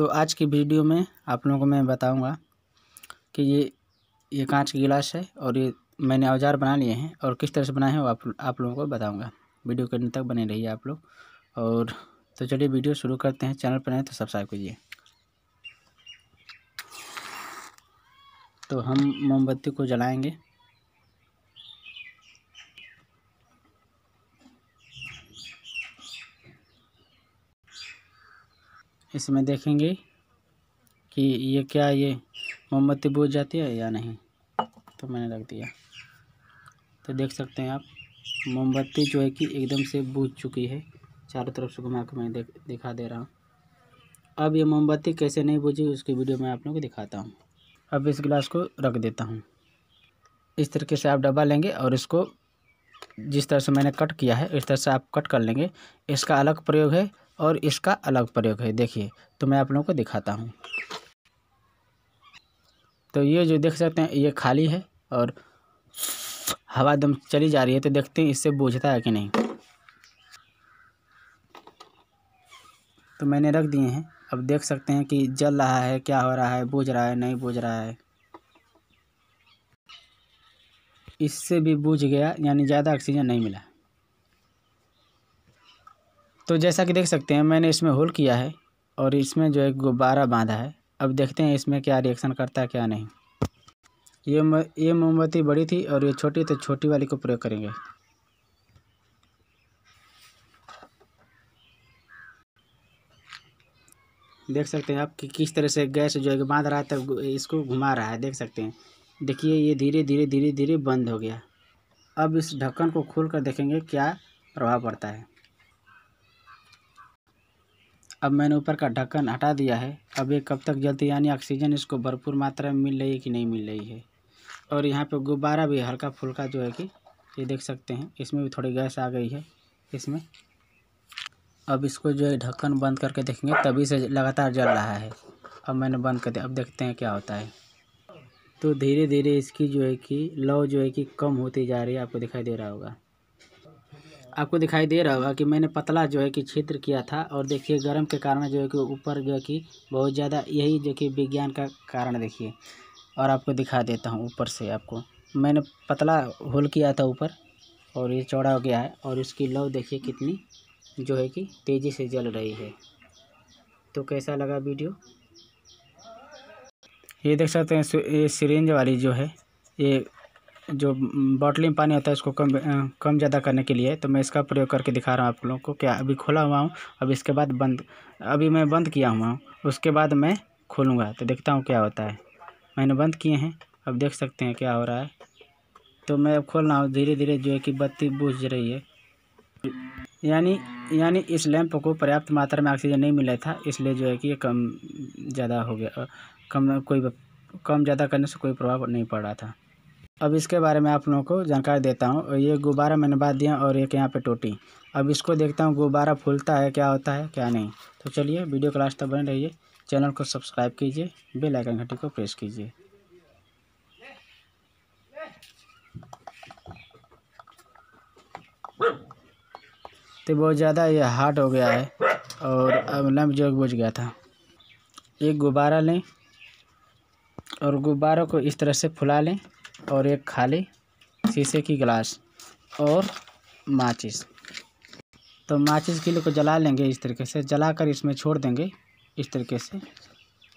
तो आज की वीडियो में आप लोगों को मैं बताऊंगा कि ये ये कांच की गिलास है और ये मैंने औजार बना लिए हैं और किस तरह से बनाए हैं वो आप आप लोगों को बताऊंगा वीडियो के अंत तक बने रहिए आप लोग और तो चलिए वीडियो शुरू करते हैं चैनल पर आए तो सब्सक्राइब कीजिए तो हम मोमबत्ती को जलाएंगे इसमें देखेंगे कि ये क्या ये मोमबत्ती बुझ जाती है या नहीं तो मैंने रख दिया तो देख सकते हैं आप मोमबत्ती जो है कि एकदम से बुझ चुकी है चारों तरफ से घुमा के मैं देख दिखा दे रहा हूँ अब ये मोमबत्ती कैसे नहीं बुझी उसकी वीडियो मैं आप लोगों को दिखाता हूँ अब इस गिलास को रख देता हूँ इस तरीके से आप डब्बा लेंगे और इसको जिस तरह से मैंने कट किया है इस तरह से आप कट कर लेंगे इसका अलग प्रयोग है और इसका अलग प्रयोग है देखिए तो मैं आप लोगों को दिखाता हूँ तो ये जो देख सकते हैं ये खाली है और हवा दम चली जा रही है तो देखते हैं इससे बूझता है कि नहीं तो मैंने रख दिए हैं अब देख सकते हैं कि जल रहा है क्या हो रहा है बूझ रहा है नहीं बूझ रहा है इससे भी बूझ गया यानी ज़्यादा ऑक्सीजन नहीं मिला तो जैसा कि देख सकते हैं मैंने इसमें होल किया है और इसमें जो है गुब्बारा बांधा है अब देखते हैं इसमें क्या रिएक्शन करता है क्या नहीं ये म, ये मोमबत्ती बड़ी थी और ये छोटी तो छोटी वाली को प्रयोग करेंगे देख सकते हैं आप कि किस तरह से गैस जो है बांध रहा है तब इसको घुमा रहा है देख सकते हैं देखिए ये धीरे धीरे धीरे धीरे बंद हो गया अब इस ढक्कन को खोल कर देखेंगे क्या प्रभाव पड़ता है अब मैंने ऊपर का ढक्कन हटा दिया है अब ये कब तक जलती यानी ऑक्सीजन इसको भरपूर मात्रा में मिल रही है कि नहीं मिल रही है और यहाँ पे गुब्बारा भी हल्का फुल्का जो है कि ये देख सकते हैं इसमें भी थोड़ी गैस आ गई है इसमें अब इसको जो है ढक्कन बंद करके देखेंगे तभी से लगातार जल रहा है अब मैंने बंद कर दिया अब देखते हैं क्या होता है तो धीरे धीरे इसकी जो है कि लौ जो है कि कम होती जा रही है आपको दिखाई दे रहा होगा आपको दिखाई दे रहा होगा कि मैंने पतला जो है कि छिद्र किया था और देखिए गर्म के कारण जो है कि ऊपर जो है कि बहुत ज़्यादा यही जो कि विज्ञान का कारण देखिए और आपको दिखा देता हूँ ऊपर से आपको मैंने पतला होल किया था ऊपर और ये चौड़ा हो गया है और इसकी लव देखिए कितनी जो है कि तेज़ी से जल रही है तो कैसा लगा वीडियो ये देख सकते हैं ये सिरेंज वाली जो है ये जो बॉटली में पानी होता है उसको कम कम ज़्यादा करने के लिए तो मैं इसका प्रयोग करके दिखा रहा हूँ आप लोगों को क्या अभी खोला हुआ हूँ अब इसके बाद बंद अभी मैं बंद किया हुआ हूँ उसके बाद मैं खोलूँगा तो देखता हूँ क्या होता है मैंने बंद किए हैं अब देख सकते हैं क्या हो रहा है तो मैं अब खोल रहा हूँ धीरे धीरे जो है कि बत्ती बुझ रही है यानी यानी इस लैंप को पर्याप्त मात्रा में ऑक्सीजन नहीं मिला था इसलिए जो है कि ये कम ज़्यादा हो गया कम कोई कम ज़्यादा करने से कोई प्रभाव नहीं पड़ रहा था अब इसके बारे में आप लोगों को जानकारी देता हूँ ये गुब्बारा मैंने बांध दिया और एक यहाँ पे टोटी अब इसको देखता हूँ गुब्बारा फूलता है क्या होता है क्या नहीं तो चलिए वीडियो क्लास तक बने रहिए चैनल को सब्सक्राइब कीजिए बेल आइकन घंटी को प्रेस कीजिए तो बहुत ज़्यादा ये हार्ड हो गया है और अब लम्ब जो बुझ गया था एक गुब्बारा लें और गुब्बारों को इस तरह से फुला लें और एक खाली शीशे की गिलास और माचिस तो माचिस लिए को जला लेंगे इस तरीके से जला कर इसमें छोड़ देंगे इस तरीके से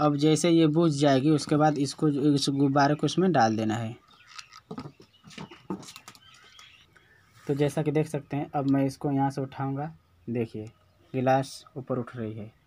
अब जैसे ये बुझ जाएगी उसके बाद इसको इस गुब्बारे को इसमें डाल देना है तो जैसा कि देख सकते हैं अब मैं इसको यहाँ से उठाऊँगा देखिए गिलास ऊपर उठ रही है